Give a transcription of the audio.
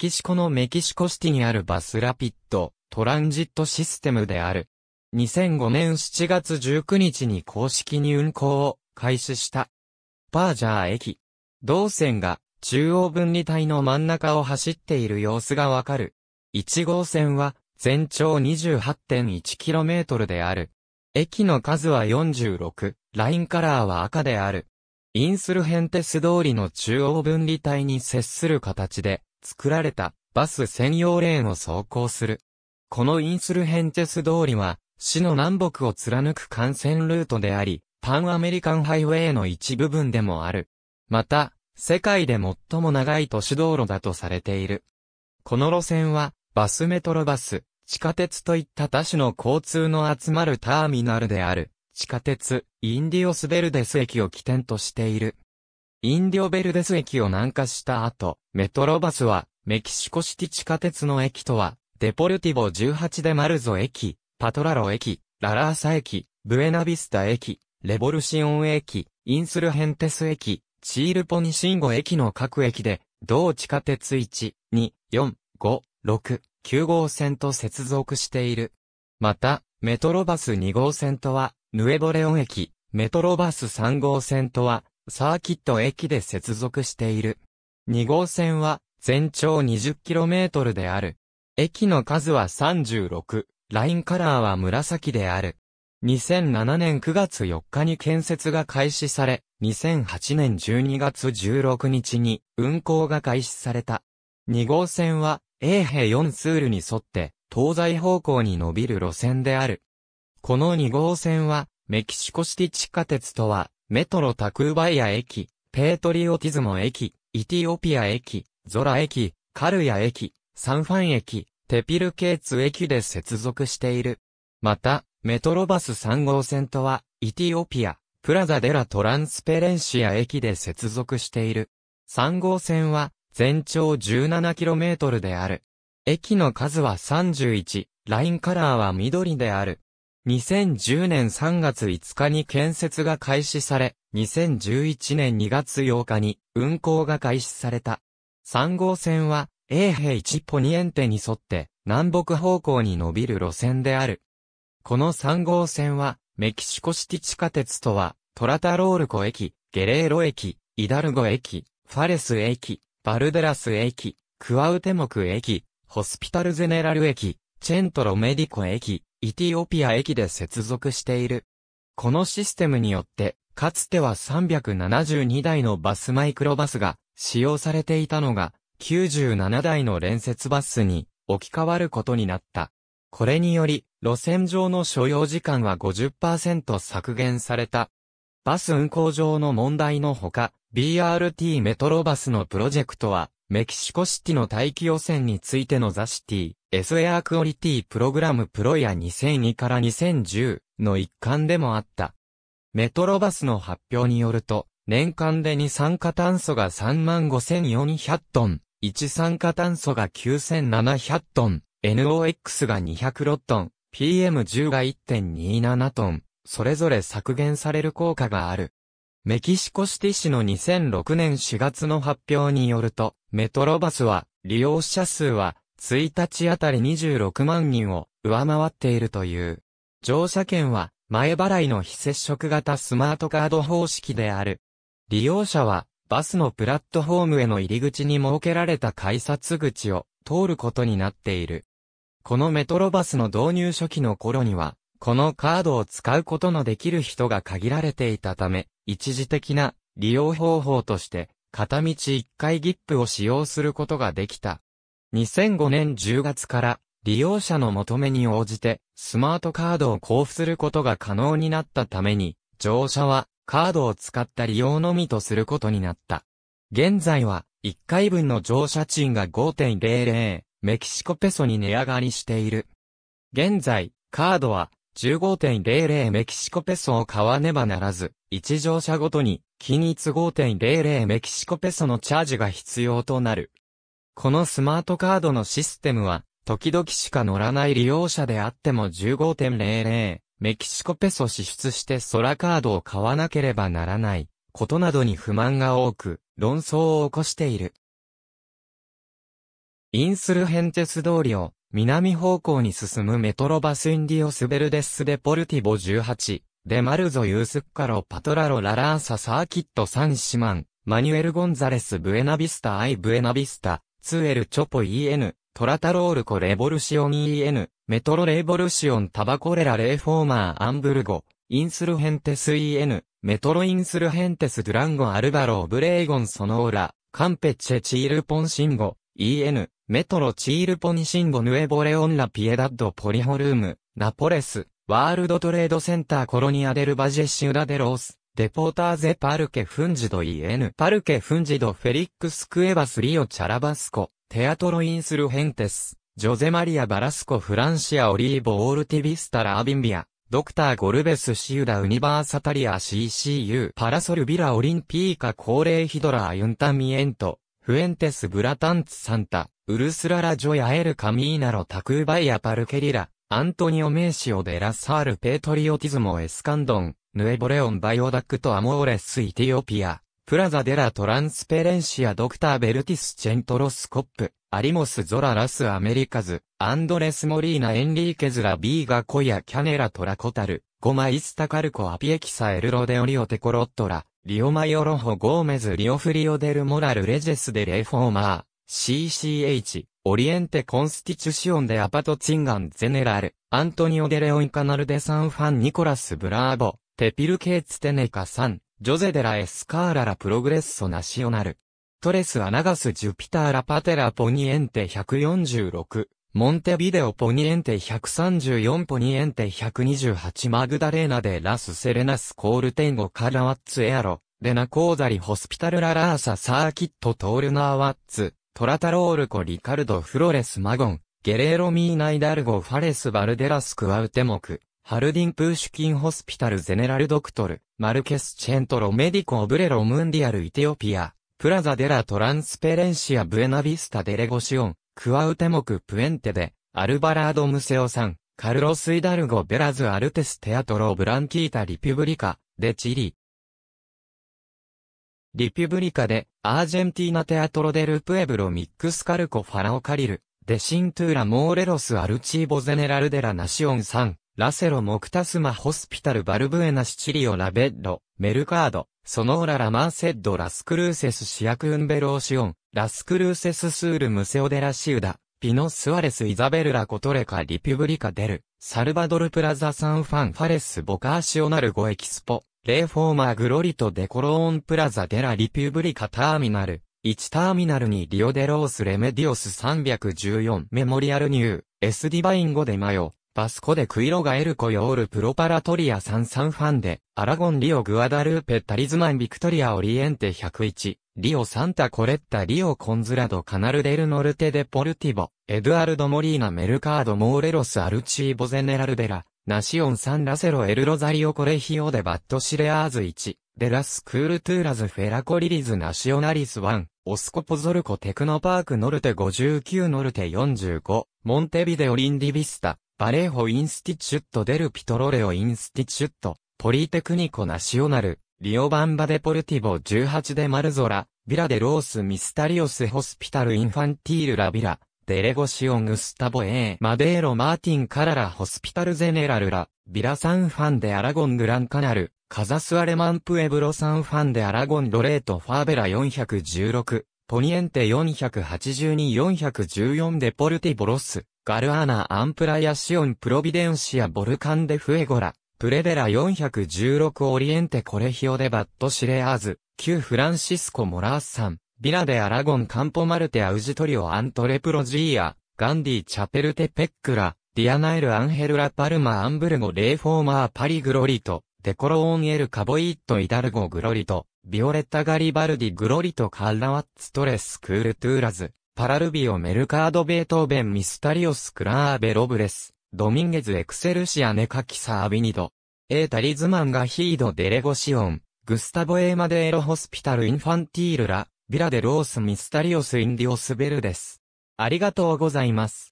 キシコのメキシコシティにあるバスラピッド、トランジットシステムである。2005年7月19日に公式に運行を開始した。パージャー駅。同線が中央分離帯の真ん中を走っている様子がわかる。1号線は全長 28.1km である。駅の数は46、ラインカラーは赤である。インスルヘンテス通りの中央分離帯に接する形で、作られたバス専用レーンを走行する。このインスルヘンテス通りは、市の南北を貫く幹線ルートであり、パンアメリカンハイウェイの一部分でもある。また、世界で最も長い都市道路だとされている。この路線は、バスメトロバス、地下鉄といった多種の交通の集まるターミナルである、地下鉄、インディオスベルデス駅を起点としている。インディオベルデス駅を南下した後、メトロバスは、メキシコシティ地下鉄の駅とは、デポルティボ18デマルゾ駅、パトラロ駅、ララーサ駅、ブエナビスタ駅、レボルシオン駅、インスルヘンテス駅、チールポニシンゴ駅の各駅で、同地下鉄1、2、4、5、6、9号線と接続している。また、メトロバス2号線とは、ヌエボレオン駅、メトロバス3号線とは、サーキット駅で接続している。2号線は全長 20km である。駅の数は36、ラインカラーは紫である。2007年9月4日に建設が開始され、2008年12月16日に運行が開始された。2号線は、A 平4ツールに沿って、東西方向に伸びる路線である。この2号線は、メキシコシティ地下鉄とはメトロタクーバイア駅、ペートリオティズモ駅、イティオピア駅、ゾラ駅、カルヤ駅、サンファン駅、テピルケーツ駅で接続している。また、メトロバス3号線とは、イティオピア、プラザデラトランスペレンシア駅で接続している。3号線は、全長 17km である。駅の数は31、ラインカラーは緑である。2010年3月5日に建設が開始され、2011年2月8日に運行が開始された。3号線は、永平一ポニエンテに沿って南北方向に伸びる路線である。この3号線は、メキシコシティ地下鉄とは、トラタロール湖駅、ゲレーロ駅、イダルゴ駅、ファレス駅、バルデラス駅、クアウテモク駅、ホスピタルゼネラル駅、チェントロメディコ駅、イティオピア駅で接続している。このシステムによって、かつては372台のバスマイクロバスが使用されていたのが、97台の連接バスに置き換わることになった。これにより、路線上の所要時間は50%削減された。バス運行上の問題のほか、BRT メトロバスのプロジェクトは、メキシコシティの大気汚染についてのザシティ、エスエアクオリティプログラムプロや2002から2010の一環でもあった。メトロバスの発表によると、年間で二酸化炭素が35,400トン、一酸化炭素が9,700トン、NOx が206トン、PM10 が1.27トン、それぞれ削減される効果がある。メキシコシティ市の2006年4月の発表によると、メトロバスは、利用者数は、1日あたり26万人を上回っているという。乗車券は、前払いの非接触型スマートカード方式である。利用者は、バスのプラットフォームへの入り口に設けられた改札口を通ることになっている。このメトロバスの導入初期の頃には、このカードを使うことのできる人が限られていたため、一時的な利用方法として、片道一回ギップを使用することができた。2005年10月から、利用者の求めに応じて、スマートカードを交付することが可能になったために、乗車は、カードを使った利用のみとすることになった。現在は、1回分の乗車賃が5.00、メキシコペソに値上がりしている。現在、カードは、15.00メキシコペソを買わねばならず、1乗車ごとに、均一5.00メキシコペソのチャージが必要となる。このスマートカードのシステムは、時々しか乗らない利用者であっても15.00メキシコペソ支出してソラカードを買わなければならないことなどに不満が多く、論争を起こしている。インスルヘンテス通りを南方向に進むメトロバスインディオスベルデスデポルティボ18、デマルゾユースッカロパトラロララーササーキットサンシマン、マニュエル・ゴンザレス・ブエナビスタ・アイ・ブエナビスタ、ツーエル・チョポ EN、トラタロールコ・レボルシオン EN、メトロ・レボルシオン・タバコレラ・レーフォーマー・アンブルゴ、インスルヘンテス EN、メトロ・インスルヘンテス・ドゥランゴ・アルバロー・ブレーゴン・ソノーラ、カンペチェ・チール・ポンシンゴ、EN、メトロチールポニシンゴヌエボレオンラピエダッドポリホルーム、ナポレス、ワールドトレードセンターコロニアデルバジェシュラデロース、デポーターゼパルケフンジドイエヌ、パルケフンジドフェリックスクエバスリオチャラバスコ、テアトロインスルヘンテス、ジョゼマリアバラスコフランシアオリーボオールティビスタラアビンビア、ドクターゴルベスシウダウニバーサタリア CCU パラソルビラオリンピーカ高齢ヒドラーユンタミエントフエンテス・ブラタンツ・サンタ、ウルスラ・ラ・ジョヤ・エル・カミーナロ・タクーバイア・パルケリラ、アントニオ・メーシオ・デ・ラ・サール・ペトリオティズモ・エスカンドン、ヌエボレオン・バイオダックト・アモーレス・イティオピア、プラザ・デラ・トランスペレンシア・ドクター・ベルティス・チェントロス・コップ、アリモス・ゾラ・ラス・アメリカズ、アンドレス・モリーナ・エンリーケズラ・ビーガ・コヤ・キャネラ・トラコタル、ゴマ・イスタ・カルコ・アピエキサ・エルロ・デオリオ・テコロットラ、リオマヨロホ・ゴーメズ・リオフリオデル・モラル・レジェス・デ・レフォーマー、CCH、オリエンテ・コンスティチュシオン・デ・アパト・チンガン・ゼネラル、アントニオ・デ・レオン・カナル・デ・サン・ファン・ニコラス・ブラーボ、テピル・ケーツ・テネカ・サン、ジョゼ・デ・ラ・エスカーラ・ラ・プログレッソ・ナシオナル。トレス・アナガス・ジュピター・ラ・パテラ・ポニエンテ146。モンテビデオポニエンテ134ポニエンテ128マグダレーナでラスセレナスコールテンゴカラワッツエアロ、レナコーザリホスピタルララーササーキットトールナーワッツ、トラタロールコリカルドフロレスマゴン、ゲレーロミーナイダルゴファレスバルデラスクワウテモク、ハルディンプーシュキンホスピタルゼネラルドクトル、マルケスチェントロメディコオブレロムンディアルイテオピア、プラザデラトランスペレンシアブエナビスタデレゴシオン、クアウテモク・プエンテで、アルバラード・ムセオさん、カルロス・イダルゴ・ベラズ・アルテス・テアトロ・ブランキータ・リピュブリカ、でチリ。リピュブリカで、アージェンティーナ・テアトロ・デル・プエブロ・ミックス・カルコ・ファラオ・カリル、デシントゥーラ・モーレロス・アルチーボ・ゼネラル・デラ・ナシオンさん、ラセロ・モクタスマ・ホスピタル・バルブエナ・シチリオ・ラベッド、メルカード。ソノーラ・ラ・マンセッド・ラスクルーセス・シアクンベローシオン、ラスクルーセス・スール・ムセオデラ・シウダ、ピノ・スアレス・イザベルラ・コトレカ・リピュブリカ・デル、サルバドル・プラザ・サンファン・ファレス・ボカーシオナル・ゴエキスポ、レーフォーマー・グロリト・デコローン・プラザ・デラ・リピュブリカ・ターミナル、1ターミナルにリオデロース・レメディオス314メモリアルニュー、エスディバインゴデマヨ、バスコでクイロガエルコヨールプロパラトリアサンサンファンデ、アラゴンリオグアダルーペタリズマンビクトリアオリエンテ101、リオサンタコレッタリオコンズラドカナルデルノルテデポルティボ、エドゥアルドモリーナメルカードモーレロスアルチーボゼネラルデラ、ナシオンサンラセロエルロザリオコレヒオデバットシレアーズ1、デラスクールトゥーラズフェラコリリズナシオナリス1、オスコポゾルコテクノパークノルテ59ノルテ45、モンテビデオリンディビスタ、バレーホインスティチュットデルピトロレオインスティチュット、ポリテクニコナシオナル、リオバンバデポルティボ18でマルゾラ、ビラデロースミスタリオスホスピタルインファンティールラビラ、デレゴシオングスタボエー、マデーロマーティンカララホスピタルゼネラルラ、ビラサンファンデアラゴングランカナル、カザスアレマンプエブロサンファンデアラゴンロレートファーベラ416、ポニエンテ482-414デポルティボロス、ガルアナ・アンプラヤシオン・プロビデンシア・ボルカンデ・フエゴラ、プレデラ416オリエンテ・コレヒオ・デ・バット・シレアーズ、旧フランシスコ・モラースさん、ビラデ・アラゴン・カンポ・マルテ・アウジトリオ・アントレプロジーア、ガンディ・チャペルテ・ペックラ、ディアナエル・アンヘルラ・パルマ・アンブルゴ・レイフォーマー・パリ・グロリト、デコローンエルカボイットイダルゴグロリト、ビオレッタガリバルディグロリトカーラワッツトレスクールトゥーラズ、パラルビオメルカードベートーベンミスタリオスクラーベロブレス、ドミンゲズエクセルシアネカキサービニド、エータリズマンガヒードデレゴシオン、グスタボエーマデエロホスピタルインファンティールラ、ビラデロースミスタリオスインディオスベルです。ありがとうございます。